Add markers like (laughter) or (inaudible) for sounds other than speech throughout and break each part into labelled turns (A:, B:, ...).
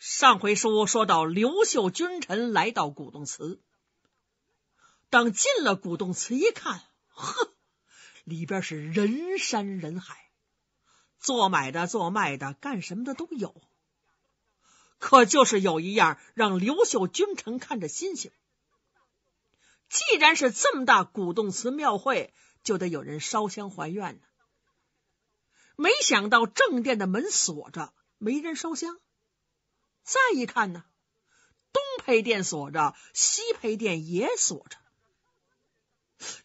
A: 上回书说到，刘秀君臣来到古洞祠，等进了古洞祠一看，呵，里边是人山人海，做买的、做卖的、干什么的都有，可就是有一样让刘秀君臣看着新鲜。既然是这么大古洞祠庙会，就得有人烧香还愿呢。没想到正殿的门锁着，没人烧香。再一看呢，东配殿锁着，西配殿也锁着。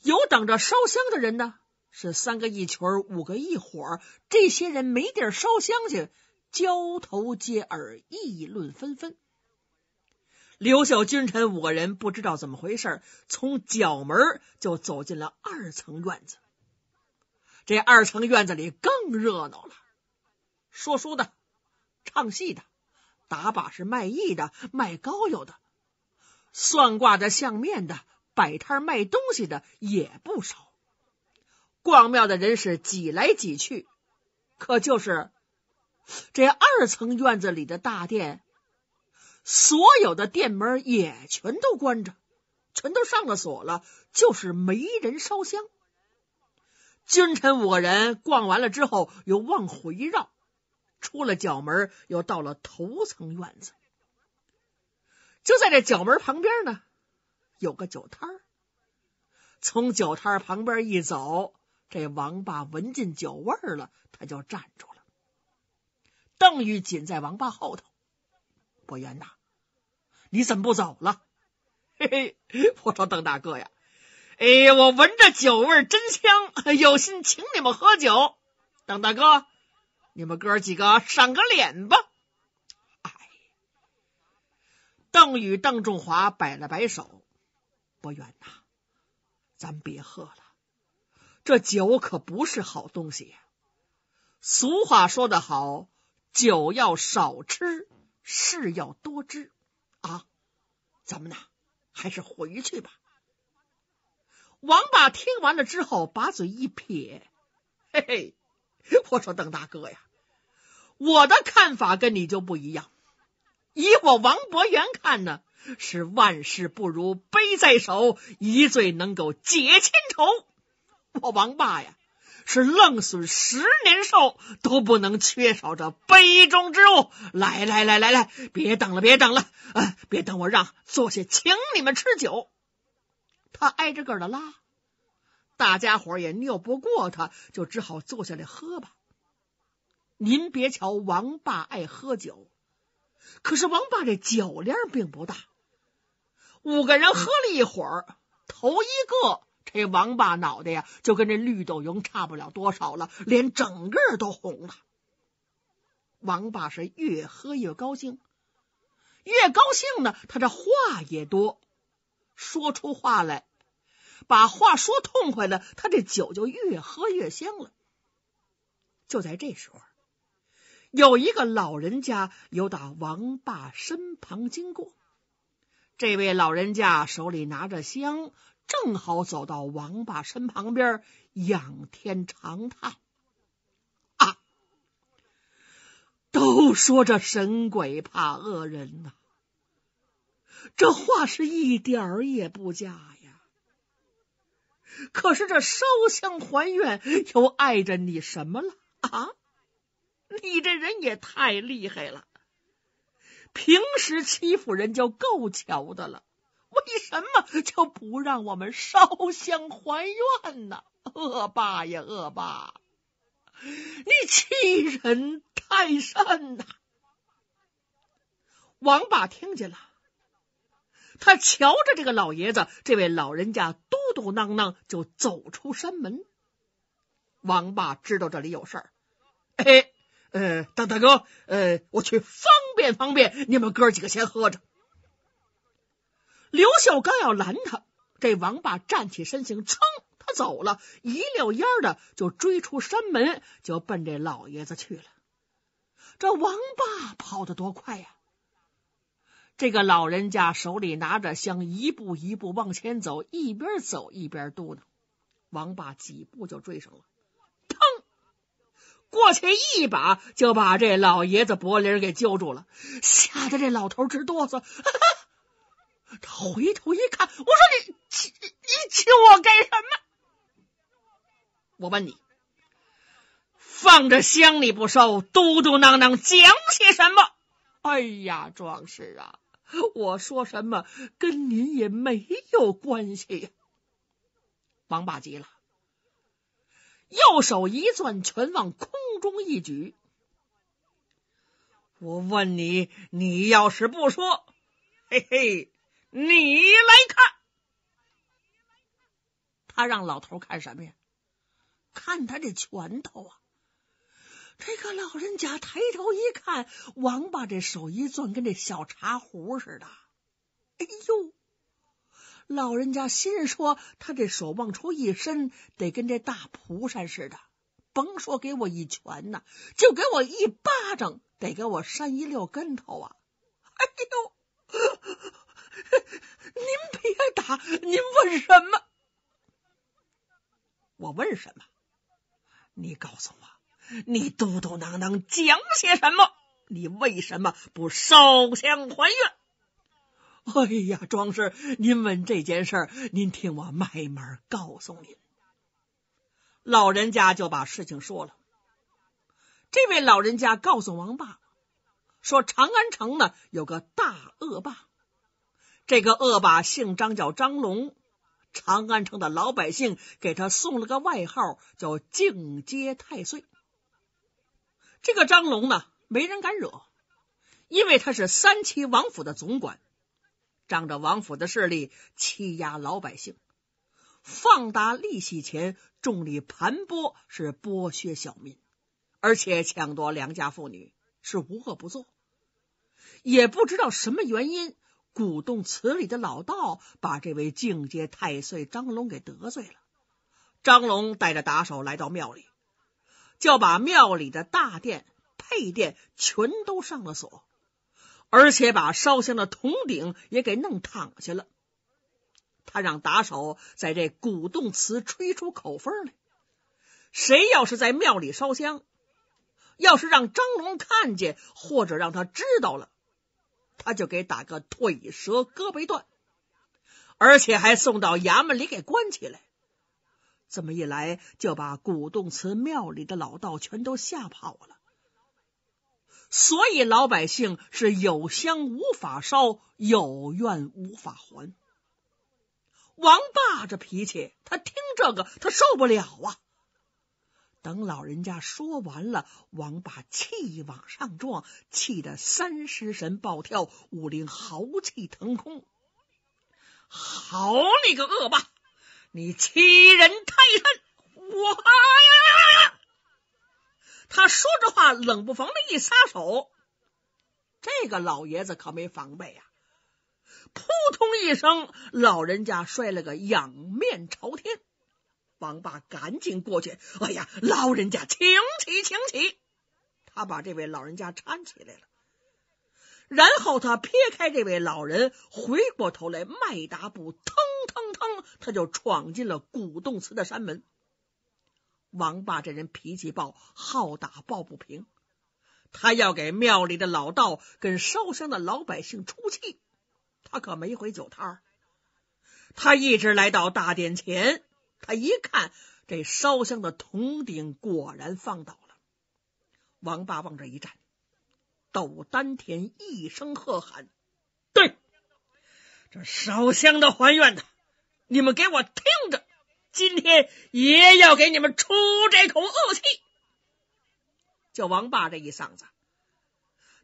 A: 有等着烧香的人呢，是三个一群，五个一伙儿。这些人没地儿烧香去，交头接耳，议论纷纷。刘秀君臣五个人不知道怎么回事，从角门就走进了二层院子。这二层院子里更热闹了，说书的，唱戏的。打把式、卖艺的、卖膏药的、算卦的、相面的、摆摊卖东西的也不少。逛庙的人是挤来挤去，可就是这二层院子里的大殿，所有的店门也全都关着，全都上了锁了，就是没人烧香。君臣五个人逛完了之后，又往回绕。出了角门，又到了头层院子。就在这角门旁边呢，有个酒摊儿。从酒摊儿旁边一走，这王霸闻见酒味儿了，他就站住了。邓玉紧在王八后头。伯元呐，你怎么不走了？嘿嘿，我说邓大哥呀，哎，我闻着酒味儿真香，有心请你们喝酒，邓大哥。你们哥几个赏个脸吧！哎，邓宇、邓仲华摆了摆手，不远呐，咱别喝了，这酒可不是好东西呀。俗话说得好，酒要少吃，事要多知啊。咱们呢，还是回去吧。王八听完了之后，把嘴一撇，嘿嘿，我说邓大哥呀。我的看法跟你就不一样，以我王伯元看呢，是万事不如杯在手，一醉能够解千愁。我王霸呀，是愣损十年寿都不能缺少这杯中之物。来来来来来，别等了，别等了，啊，别等我让坐下，请你们吃酒。他挨着个的拉，大家伙也拗不过他，就只好坐下来喝吧。您别瞧王霸爱喝酒，可是王霸这酒量并不大。五个人喝了一会儿，头一个这王霸脑袋呀，就跟这绿豆蝇差不了多少了，连整个都红了。王霸是越喝越高兴，越高兴呢，他这话也多，说出话来，把话说痛快了，他这酒就越喝越香了。就在这时候。有一个老人家由打王霸身旁经过，这位老人家手里拿着香，正好走到王霸身旁边，仰天长叹：“啊，都说这神鬼怕恶人呐，这话是一点儿也不假呀。可是这烧香还愿又碍着你什么了啊？”你这人也太厉害了！平时欺负人就够瞧的了，为什么就不让我们烧香还愿呢？恶霸呀，恶霸！你欺人太甚呐！王霸听见了，他瞧着这个老爷子，这位老人家嘟嘟囔囔就走出山门。王霸知道这里有事儿，哎。呃，大大哥，呃，我去方便方便，你们哥几个先喝着。刘秀刚要拦他，这王霸站起身，形，噌，他走了，一溜烟的就追出山门，就奔这老爷子去了。这王霸跑的多快呀！这个老人家手里拿着香，一步一步往前走，一边走一边嘟囔。王霸几步就追上了。过去一把就把这老爷子脖领给揪住了，吓得这老头直哆嗦。他回头一看，我说：“你亲，你亲我干什么？”我问你，放着乡里不收，嘟嘟囔囔讲些什么？哎呀，壮士啊，我说什么跟您也没有关系。呀！王霸急了。右手一攥，拳往空中一举。我问你，你要是不说，嘿嘿，你来看。他让老头看什么呀？看他这拳头啊！这个老人家抬头一看，王八这手一攥，跟这小茶壶似的。哎呦！老人家心说：“他这手往出一伸，得跟这大蒲扇似的。甭说给我一拳呐，就给我一巴掌，得给我扇一溜跟头啊！” (laughs) 哎呦，(laughs) 您别打！您问什么？我问什么？你告诉我，你嘟嘟囔囔讲些什么？你为什么不烧香还愿？(laughs) 哎呀，庄氏，您问这件事儿，您听我慢慢告诉您。老人家就把事情说了。这位老人家告诉王霸说，长安城呢有个大恶霸，这个恶霸姓张，叫张龙。长安城的老百姓给他送了个外号叫“净街太岁”。这个张龙呢，没人敢惹，因为他是三旗王府的总管。仗着王府的势力欺压老百姓，放大利息钱重利盘剥是剥削小民，而且抢夺良家妇女是无恶不作。也不知道什么原因，鼓动祠里的老道把这位境界太岁张龙给得罪了。张龙带着打手来到庙里，就把庙里的大殿、配殿全都上了锁。而且把烧香的铜鼎也给弄躺下了。他让打手在这古洞祠吹出口风来。谁要是在庙里烧香，要是让张龙看见或者让他知道了，他就给打个腿折、胳膊断，而且还送到衙门里给关起来。这么一来，就把古洞祠庙里的老道全都吓跑了。所以老百姓是有香无法烧，有怨无法还。王霸这脾气，他听这个他受不了啊！等老人家说完了，王霸气往上撞，气得三尸神暴跳，武林豪气腾空。好你个恶霸，你欺人！冷不防的一撒手，这个老爷子可没防备呀！扑通一声，老人家摔了个仰面朝天。王八赶紧过去，哎呀，老人家，请起，请起！他把这位老人家搀起来了，然后他撇开这位老人，回过头来迈大步，腾腾腾，他就闯进了古洞祠的山门。王霸这人脾气暴，好打抱不平。他要给庙里的老道跟烧香的老百姓出气。他可没回酒摊儿，他一直来到大殿前。他一看，这烧香的铜鼎果然放倒了。王霸往这一站，抖丹田，一声喝喊：“对，这烧香的还愿的，你们给我听着！”今天爷要给你们出这口恶气。就王霸这一嗓子，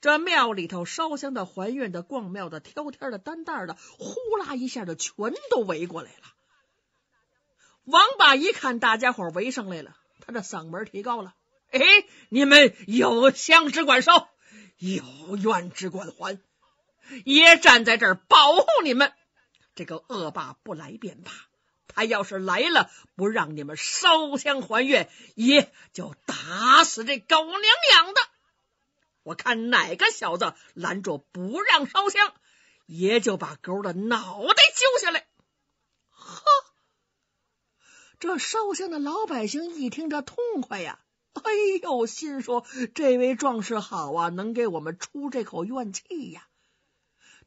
A: 这庙里头烧香的、还愿的、逛庙的、挑天的、担担的，呼啦一下就全都围过来了。王霸一看大家伙围上来了，他的嗓门提高了：“哎，你们有香只管烧，有愿只管还，爷站在这儿保护你们。这个恶霸不来便罢。”他要是来了，不让你们烧香还愿，爷就打死这狗娘养的！我看哪个小子拦住不让烧香，爷就把狗的脑袋揪下来！呵，这烧香的老百姓一听这痛快呀，哎呦，心说这位壮士好啊，能给我们出这口怨气呀！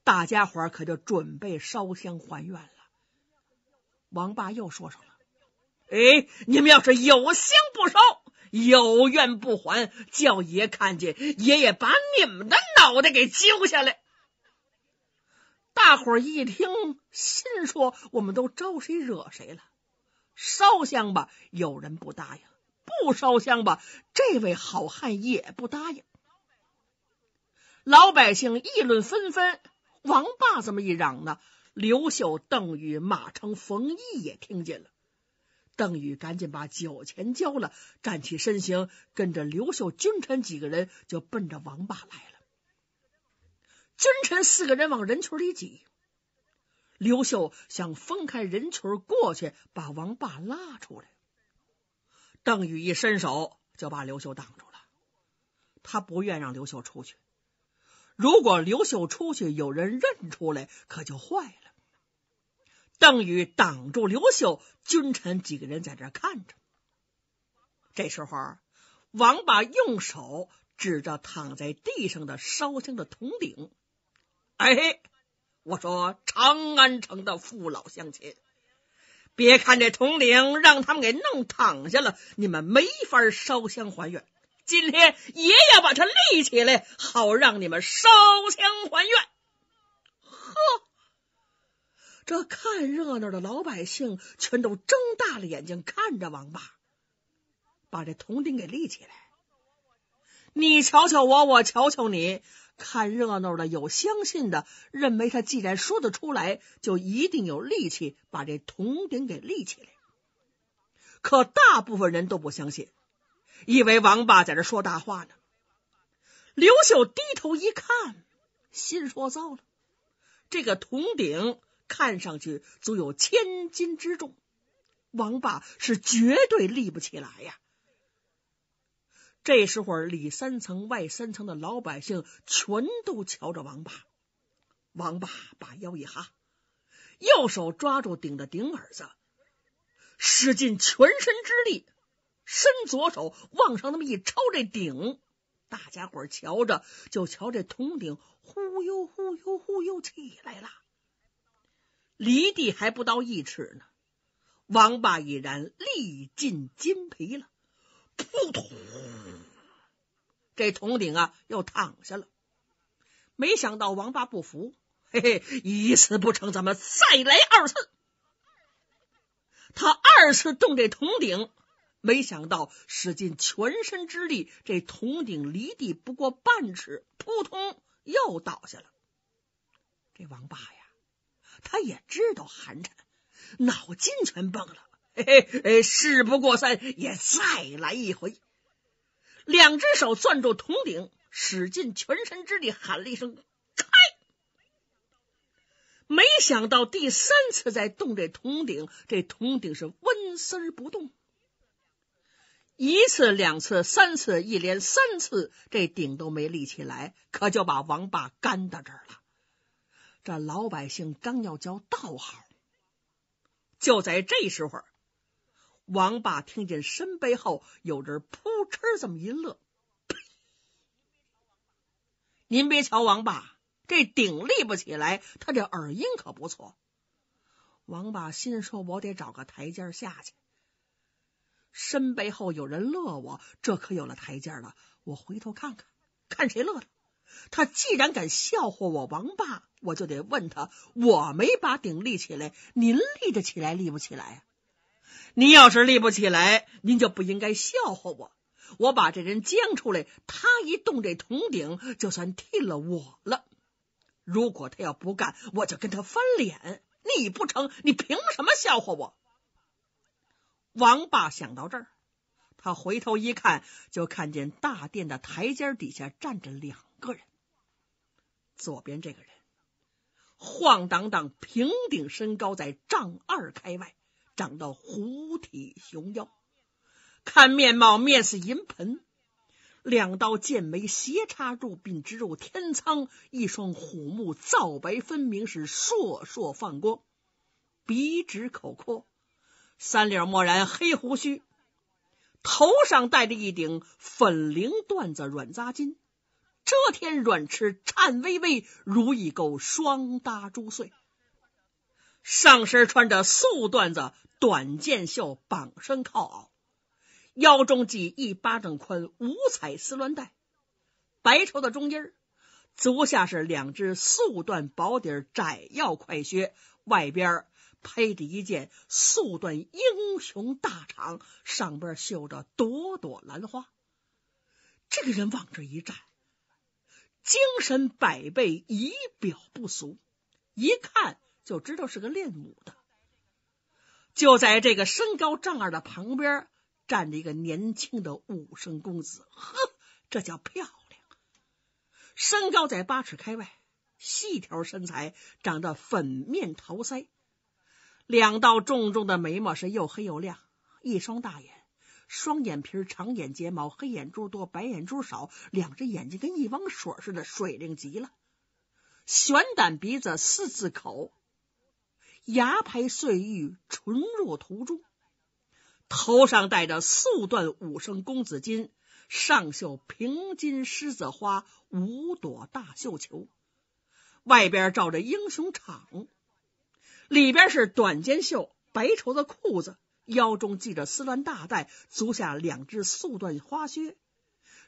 A: 大家伙可就准备烧香还愿了。王八又说上了：“哎，你们要是有香不烧，有怨不还，叫爷看见，爷爷把你们的脑袋给揪下来！”大伙儿一听，心说：“我们都招谁惹谁了？”烧香吧，有人不答应；不烧香吧，这位好汉也不答应。老百姓议论纷纷，王八这么一嚷呢。刘秀、邓禹、马成、冯异也听见了。邓禹赶紧把酒钱交了，站起身形，跟着刘秀、君臣几个人就奔着王霸来了。君臣四个人往人群里挤，刘秀想分开人群过去，把王霸拉出来。邓禹一伸手就把刘秀挡住了，他不愿让刘秀出去。如果刘秀出去，有人认出来，可就坏了。邓禹挡住刘秀，君臣几个人在这看着。这时候，王八用手指着躺在地上的烧香的铜鼎，哎，我说长安城的父老乡亲，别看这铜鼎让他们给弄躺下了，你们没法烧香还愿。今天爷爷把它立起来，好让你们烧香还愿。呵。这看热闹的老百姓全都睁大了眼睛看着王霸，把这铜鼎给立起来。你瞧瞧我，我瞧瞧你。看热闹的有相信的，认为他既然说得出来，就一定有力气把这铜鼎给立起来。可大部分人都不相信，以为王霸在这说大话呢。刘秀低头一看，心说：“糟了，这个铜鼎。”看上去足有千斤之重，王霸是绝对立不起来呀。这时候里三层外三层的老百姓全都瞧着王霸，王霸把腰一哈，右手抓住顶的顶耳子，使尽全身之力，伸左手往上那么一抽，这顶大家伙瞧着就瞧这铜顶忽悠忽悠忽悠起来了。离地还不到一尺呢，王八已然力尽筋疲了。扑通，这铜鼎啊又躺下了。没想到王八不服，嘿嘿，一次不成，咱们再来二次。他二次动这铜鼎，没想到使尽全身之力，这铜鼎离地不过半尺，扑通又倒下了。这王八呀！他也知道寒碜，脑筋全崩了，嘿嘿，哎，事不过三，也再来一回。两只手攥住铜鼎，使尽全身之力，喊了一声“开”。没想到第三次再动这铜鼎，这铜鼎是纹丝不动。一次、两次、三次，一连三次，这顶都没立起来，可就把王八干到这儿了。这老百姓刚要叫道号，就在这时候，王霸听见身背后有人扑哧这么一乐。您别瞧王霸这顶立不起来，他这耳音可不错。王霸心说：“我得找个台阶下去。”身背后有人乐我，这可有了台阶了。我回头看看，看谁乐了。他既然敢笑话我王霸，我就得问他：我没把鼎立起来，您立得起来立不起来您要是立不起来，您就不应该笑话我。我把这人将出来，他一动这铜鼎，就算替了我了。如果他要不干，我就跟他翻脸。你不成，你凭什么笑话我？王霸想到这儿，他回头一看，就看见大殿的台阶底下站着两。个人，左边这个人，晃荡荡平顶，身高在丈二开外，长得虎体熊腰，看面貌面似银盆，两道剑眉斜插入鬓，直入天苍，一双虎目皂白分明，是烁烁放光，鼻直口阔，三绺墨然黑胡须，头上戴着一顶粉绫缎子软扎巾。遮天软翅颤巍巍，如意钩双搭珠穗。上身穿着素缎子短箭袖绑身靠袄，腰中系一巴掌宽五彩丝鸾带，白绸的中襟足下是两只素缎薄底窄腰快靴，外边配着一件素缎英雄大氅，上边绣着朵朵兰花。这个人往这一站。精神百倍，仪表不俗，一看就知道是个练武的。就在这个身高丈二的旁边站着一个年轻的武生公子，呵，这叫漂亮。身高在八尺开外，细条身材，长得粉面桃腮，两道重重的眉毛是又黑又亮，一双大眼。双眼皮，长眼睫毛，黑眼珠多，白眼珠少，两只眼睛跟一汪水似的，水灵极了。悬胆鼻子，四字口，牙排碎玉，唇若涂朱。头上戴着素缎五升公子巾，上绣平金狮子花五朵大绣球，外边罩着英雄氅，里边是短肩袖白绸的裤子。腰中系着丝缎大带，足下两只素缎花靴，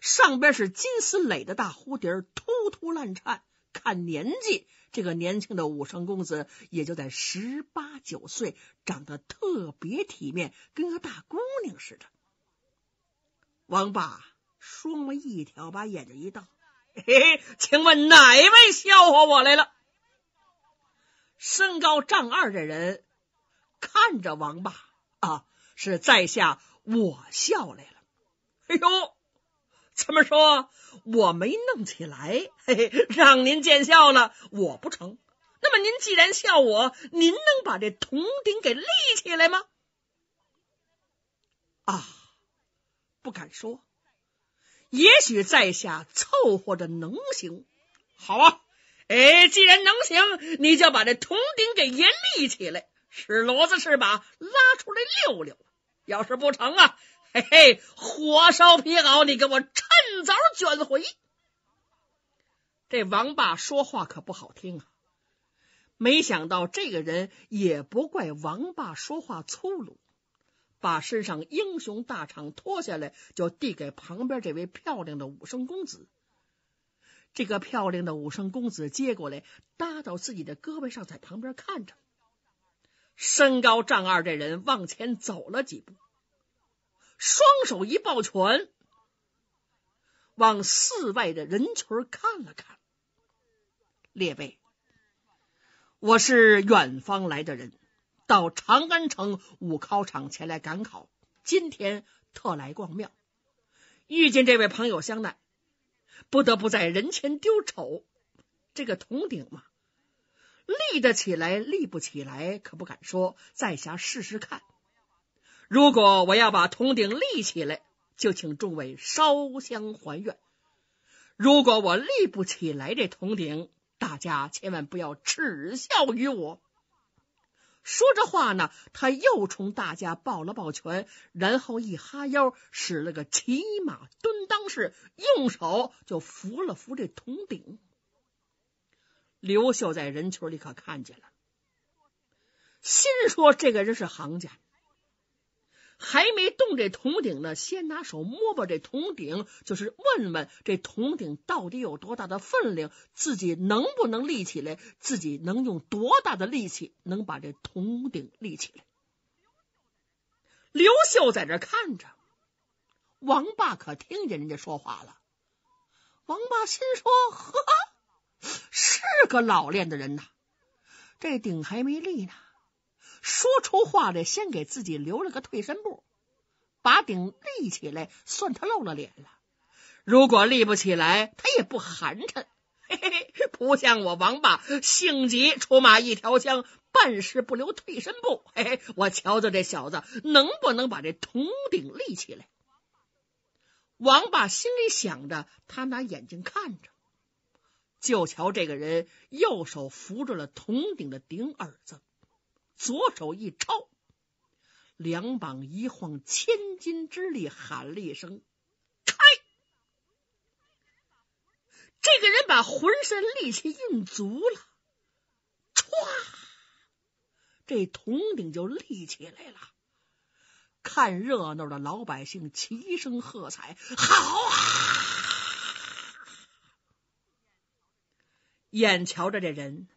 A: 上边是金丝垒的大蝴蝶，突突乱颤。看年纪，这个年轻的武生公子也就在十八九岁，长得特别体面，跟个大姑娘似的。王霸双眉一挑，把眼睛一瞪：“嘿，嘿，请问哪位笑话我来了？”身高丈二的人看着王八，啊，是在下我笑来了。哎呦，怎么说我没弄起来，嘿嘿，让您见笑了。我不成，那么您既然笑我，您能把这铜鼎给立起来吗？啊，不敢说，也许在下凑合着能行。好啊，哎，既然能行，你就把这铜鼎给立起来。吃骡子是马拉出来溜溜，要是不成啊，嘿嘿，火烧皮袄，你给我趁早卷回。这王霸说话可不好听啊！没想到这个人也不怪王霸说话粗鲁，把身上英雄大氅脱下来，就递给旁边这位漂亮的武生公子。这个漂亮的武生公子接过来，搭到自己的胳膊上，在旁边看着。身高丈二这人往前走了几步，双手一抱拳，往寺外的人群看了看。列位，我是远方来的人，到长安城武考场前来赶考，今天特来逛庙，遇见这位朋友相待，不得不在人前丢丑。这个铜鼎嘛。立得起来，立不起来，可不敢说。在下试试看。如果我要把铜鼎立起来，就请诸位烧香还愿；如果我立不起来这铜鼎，大家千万不要耻笑于我。说着话呢，他又冲大家抱了抱拳，然后一哈腰，使了个骑马蹲裆式，用手就扶了扶这铜鼎。刘秀在人群里可看见了，心说：“这个人是行家，还没动这铜鼎呢，先拿手摸摸这铜鼎，就是问问这铜鼎到底有多大的分量，自己能不能立起来，自己能用多大的力气能把这铜鼎立起来。”刘秀在这看着，王霸可听见人家说话了。王霸心说：“呵。”是个老练的人呐，这顶还没立呢，说出话来先给自己留了个退身步，把顶立起来，算他露了脸了。如果立不起来，他也不寒碜，嘿嘿不像我王八性急，出马一条枪，办事不留退身步。嘿嘿，我瞧瞧这小子能不能把这铜顶立起来。王八心里想着，他拿眼睛看着。就瞧这个人，右手扶住了铜鼎的顶耳子，左手一抄，两膀一晃，千斤之力，喊了一声“开”。这个人把浑身力气用足了，歘，这铜鼎就立起来了。看热闹的老百姓齐声喝彩：“好啊！”眼瞧着这人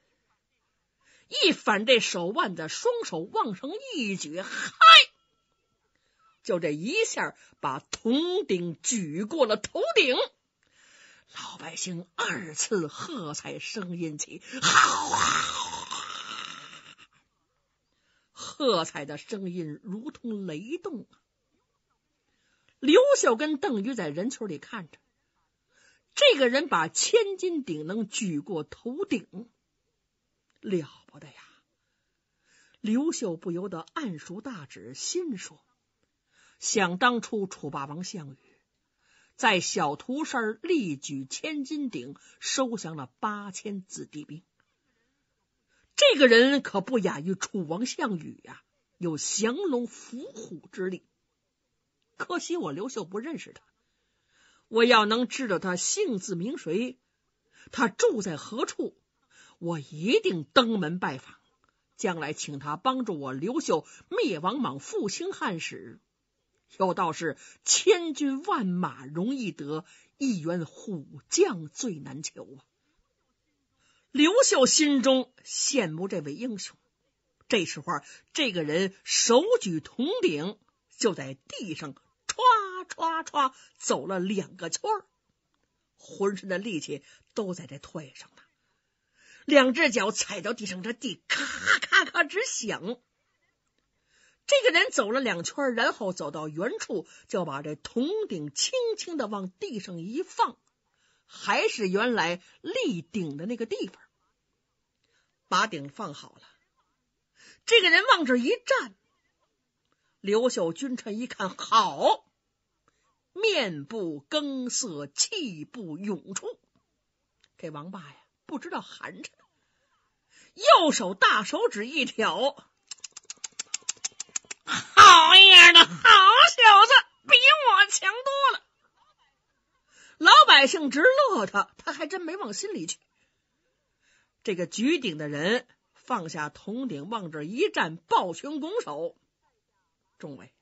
A: 一反这手腕子，双手往上一举，嗨！就这一下，把铜鼎举过了头顶。老百姓二次喝彩，声音起，喝彩的声音如同雷动啊！刘秀跟邓禹在人群里看着。这个人把千斤顶能举过头顶，了不得呀！刘秀不由得暗竖大指，心说：想当初楚霸王项羽在小涂山力举千斤顶，收降了八千子弟兵。这个人可不亚于楚王项羽呀，有降龙伏虎之力。可惜我刘秀不认识他。我要能知道他姓字名谁，他住在何处，我一定登门拜访。将来请他帮助我刘秀灭亡莽，复兴汉室。有道是：千军万马容易得，一员虎将最难求啊！刘秀心中羡慕这位英雄。这时候，这个人手举铜鼎，就在地上。歘歘走了两个圈儿，浑身的力气都在这腿上呢。两只脚踩到地上，这地咔咔咔直响。这个人走了两圈，然后走到原处，就把这铜鼎轻轻的往地上一放，还是原来立顶的那个地方。把鼎放好了，这个人往这一站，刘秀君臣一看，好。面部更色，气不涌出。这王霸呀，不知道寒碜。右手大手指一挑，好样的，好小子，比我强多了。老百姓直乐他，他还真没往心里去。这个举鼎的人放下铜鼎，往这一站，抱拳拱手，众位。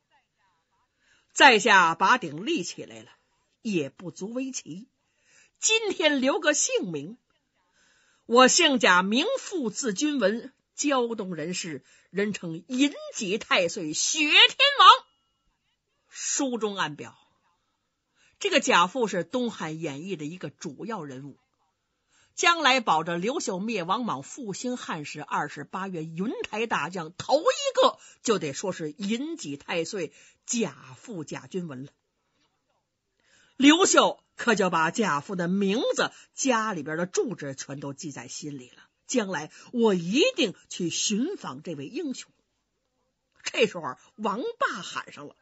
A: 在下把鼎立起来了，也不足为奇。今天留个姓名，我姓贾，名父，字君文，胶东人士，人称银戟太岁、雪天王。书中暗表，这个贾父是东汉演义的一个主要人物。将来保着刘秀灭王莽复兴汉室，二十八员云台大将头一个就得说是银戟太岁贾父贾君文了。刘秀可就把贾父的名字、家里边的住址全都记在心里了。将来我一定去寻访这位英雄。这时候王霸喊上了：“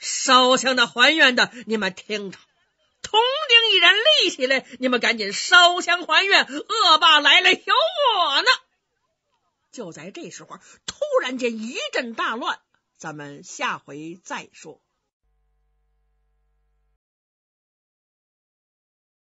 A: 烧香的、还愿的，你们听着，同。”既然立起来，你们赶紧烧香还愿。恶霸来了，有我呢！就在这时候，突然间一阵大乱。咱们下回再说。